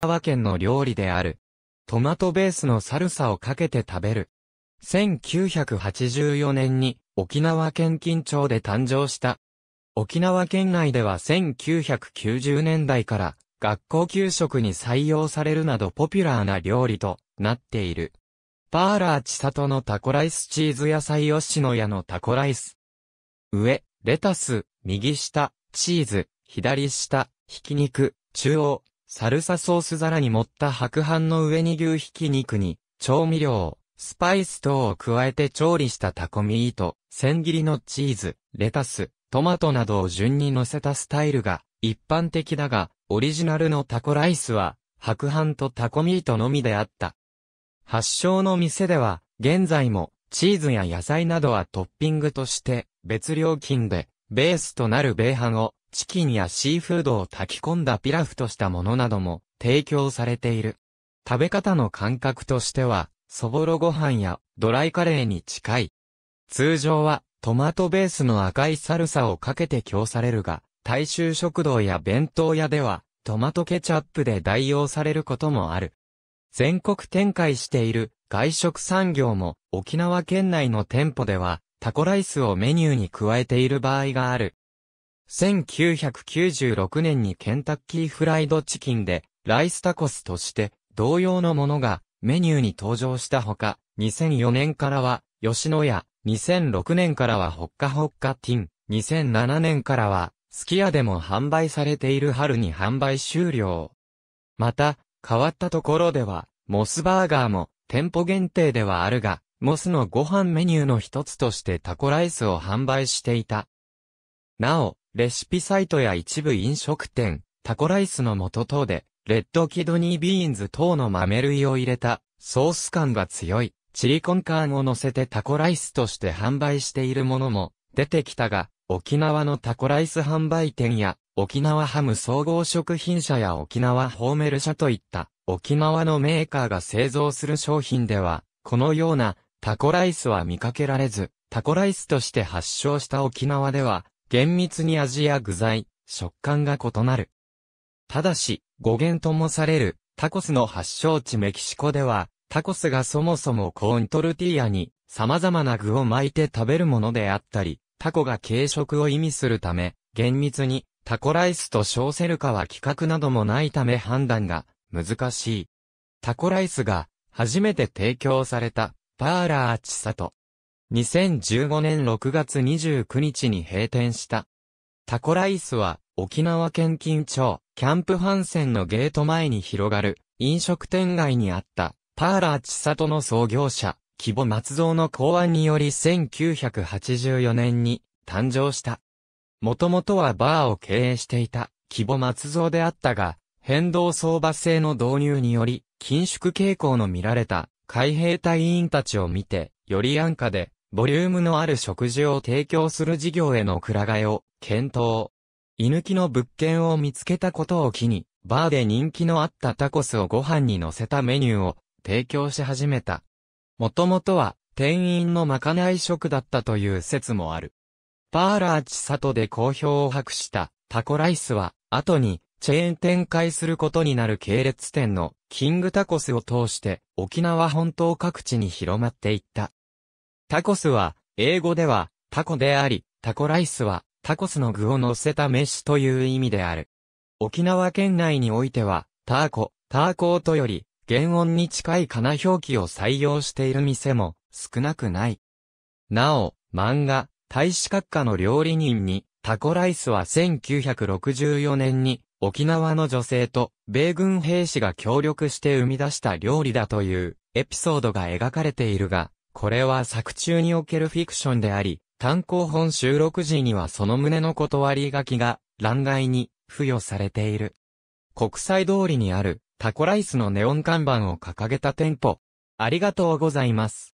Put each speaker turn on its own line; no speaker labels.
川県の料理である。トマトベースのサルサをかけて食べる。1984年に沖縄県近町で誕生した。沖縄県内では1990年代から学校給食に採用されるなどポピュラーな料理となっている。パーラー千里のタコライスチーズ野菜吉野家のタコライス。上、レタス、右下、チーズ、左下、ひき肉、中央、サルサソース皿に盛った白飯の上に牛ひき肉に、調味料、スパイス等を加えて調理したタコミート、千切りのチーズ、レタス、トマトなどを順に乗せたスタイルが一般的だが、オリジナルのタコライスは、白飯とタコミートのみであった。発祥の店では、現在も、チーズや野菜などはトッピングとして、別料金で、ベースとなる米飯をチキンやシーフードを炊き込んだピラフとしたものなども提供されている。食べ方の感覚としては、そぼろご飯やドライカレーに近い。通常はトマトベースの赤いサルサをかけて供されるが、大衆食堂や弁当屋ではトマトケチャップで代用されることもある。全国展開している外食産業も沖縄県内の店舗ではタコライスをメニューに加えている場合がある。1996年にケンタッキーフライドチキンで、ライスタコスとして同様のものがメニューに登場したほか、2004年からは吉野家、2006年からはホッカホッカティン、2007年からはスキヤでも販売されている春に販売終了。また、変わったところでは、モスバーガーも店舗限定ではあるが、モスのご飯メニューの一つとしてタコライスを販売していた。なお、レシピサイトや一部飲食店、タコライスの素等で、レッドキドニービーンズ等の豆類を入れた、ソース感が強い、チリコンカーンを乗せてタコライスとして販売しているものも出てきたが、沖縄のタコライス販売店や、沖縄ハム総合食品社や沖縄ホーメル社といった沖縄のメーカーが製造する商品では、このようなタコライスは見かけられず、タコライスとして発祥した沖縄では、厳密に味や具材、食感が異なる。ただし、語源ともされる、タコスの発祥地メキシコでは、タコスがそもそもコーントルティーヤに様々な具を巻いて食べるものであったり、タコが軽食を意味するため、厳密にタコライスと称せるかは規格などもないため判断が難しい。タコライスが初めて提供されたパーラーチサト2015年6月29日に閉店した。タコライスは、沖縄県金町、キャンプハンセンのゲート前に広がる、飲食店街にあった、パーラー千里の創業者、規模松蔵の考案により1984年に誕生した。もともとはバーを経営していた、規模松蔵であったが、変動相場制の導入により、緊縮傾向の見られた、海兵隊員たちを見て、より安価で、ボリュームのある食事を提供する事業へのくら替えを検討。居抜きの物件を見つけたことを機に、バーで人気のあったタコスをご飯に乗せたメニューを提供し始めた。もともとは店員のまかない食だったという説もある。パーラーチ里で好評を博したタコライスは、後にチェーン展開することになる系列店のキングタコスを通して沖縄本島各地に広まっていった。タコスは、英語では、タコであり、タコライスは、タコスの具を乗せた飯という意味である。沖縄県内においては、ターコ、ターコートより、原音に近い金表記を採用している店も少なくない。なお、漫画、大使閣下の料理人に、タコライスは1964年に沖縄の女性と米軍兵士が協力して生み出した料理だというエピソードが描かれているが、これは作中におけるフィクションであり、単行本収録時にはその旨の断り書きが、欄外に、付与されている。国際通りにある、タコライスのネオン看板を掲げた店舗。ありがとうございます。